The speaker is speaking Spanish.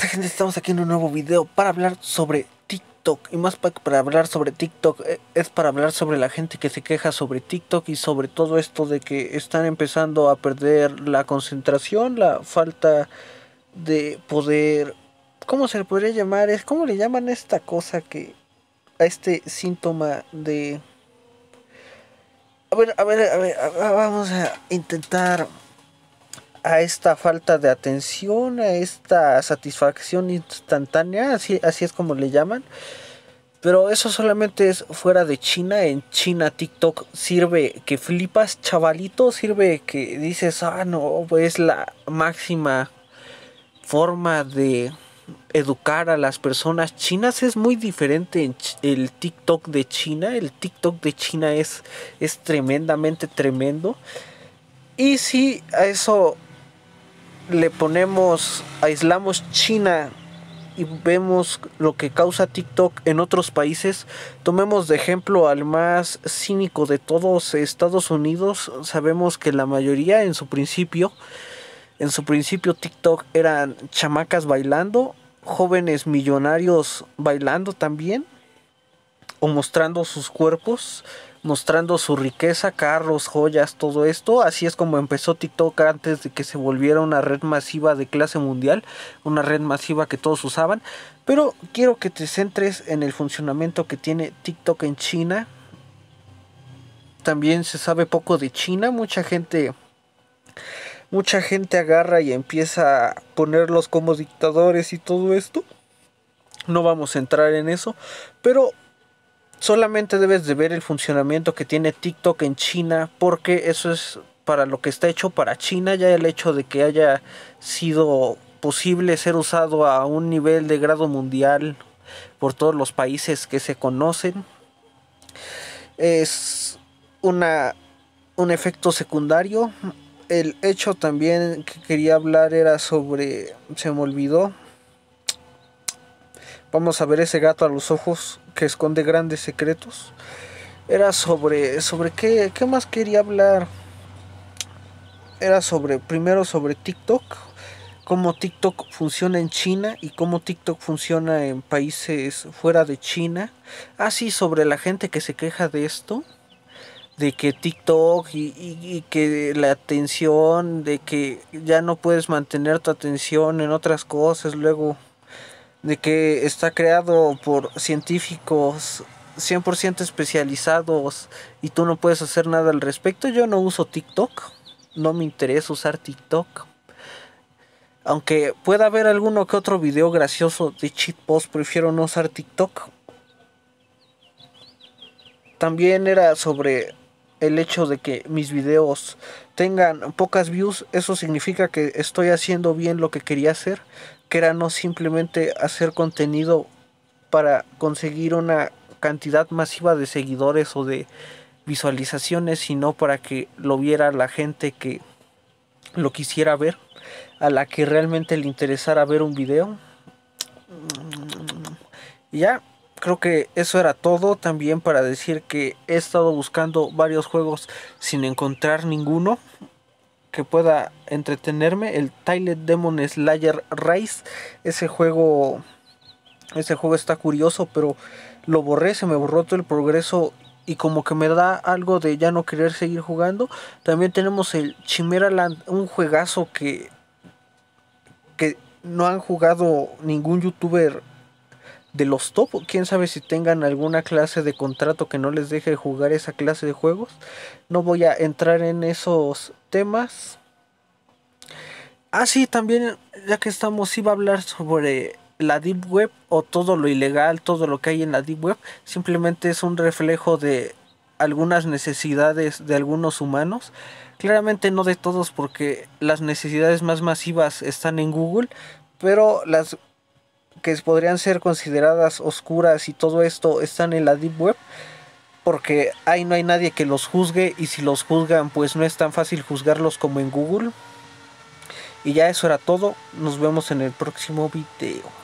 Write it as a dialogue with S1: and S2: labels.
S1: gente? Estamos aquí en un nuevo video para hablar sobre TikTok y más para hablar sobre TikTok eh, es para hablar sobre la gente que se queja sobre TikTok y sobre todo esto de que están empezando a perder la concentración, la falta de poder ¿cómo se le podría llamar? Es cómo le llaman esta cosa que a este síntoma de a ver, a ver, a ver vamos a intentar a esta falta de atención, a esta satisfacción instantánea, así, así es como le llaman. Pero eso solamente es fuera de China. En China TikTok sirve que flipas, chavalito. Sirve que dices, ah, no, pues la máxima forma de educar a las personas chinas es muy diferente el TikTok de China. El TikTok de China es, es tremendamente tremendo. Y si a eso le ponemos, aislamos China y vemos lo que causa TikTok en otros países, tomemos de ejemplo al más cínico de todos Estados Unidos, sabemos que la mayoría en su principio, en su principio TikTok eran chamacas bailando, jóvenes millonarios bailando también o mostrando sus cuerpos, mostrando su riqueza, carros, joyas, todo esto. Así es como empezó TikTok antes de que se volviera una red masiva de clase mundial, una red masiva que todos usaban. Pero quiero que te centres en el funcionamiento que tiene TikTok en China. También se sabe poco de China, mucha gente mucha gente agarra y empieza a ponerlos como dictadores y todo esto. No vamos a entrar en eso, pero Solamente debes de ver el funcionamiento que tiene TikTok en China porque eso es para lo que está hecho para China, ya el hecho de que haya sido posible ser usado a un nivel de grado mundial por todos los países que se conocen. Es una, un efecto secundario. El hecho también que quería hablar era sobre... se me olvidó. Vamos a ver ese gato a los ojos esconde grandes secretos. Era sobre, sobre qué, qué más quería hablar. Era sobre, primero sobre TikTok, cómo TikTok funciona en China y cómo TikTok funciona en países fuera de China. Así ah, sobre la gente que se queja de esto, de que TikTok y, que la atención, de que ya no puedes mantener tu atención en otras cosas, luego de que está creado por científicos 100% especializados y tú no puedes hacer nada al respecto, yo no uso TikTok, no me interesa usar TikTok. Aunque pueda haber alguno que otro video gracioso de cheat post, prefiero no usar TikTok. También era sobre el hecho de que mis videos tengan pocas views, eso significa que estoy haciendo bien lo que quería hacer que era no simplemente hacer contenido para conseguir una cantidad masiva de seguidores o de visualizaciones, sino para que lo viera la gente que lo quisiera ver, a la que realmente le interesara ver un video. Y ya, creo que eso era todo también para decir que he estado buscando varios juegos sin encontrar ninguno que pueda entretenerme, el Tile Demon Slayer Rise. Ese juego, ese juego está curioso, pero lo borré, se me borró todo el progreso y como que me da algo de ya no querer seguir jugando. También tenemos el Chimera Land, un juegazo que, que no han jugado ningún youtuber de los top. Quién sabe si tengan alguna clase de contrato que no les deje jugar esa clase de juegos. No voy a entrar en esos temas. Ah, sí, también, ya que estamos, iba a hablar sobre la Deep Web o todo lo ilegal, todo lo que hay en la Deep Web. Simplemente es un reflejo de algunas necesidades de algunos humanos. Claramente no de todos porque las necesidades más masivas están en Google, pero las que podrían ser consideradas oscuras y todo esto están en la Deep Web. Porque ahí no hay nadie que los juzgue y si los juzgan pues no es tan fácil juzgarlos como en Google. Y ya eso era todo. Nos vemos en el próximo video.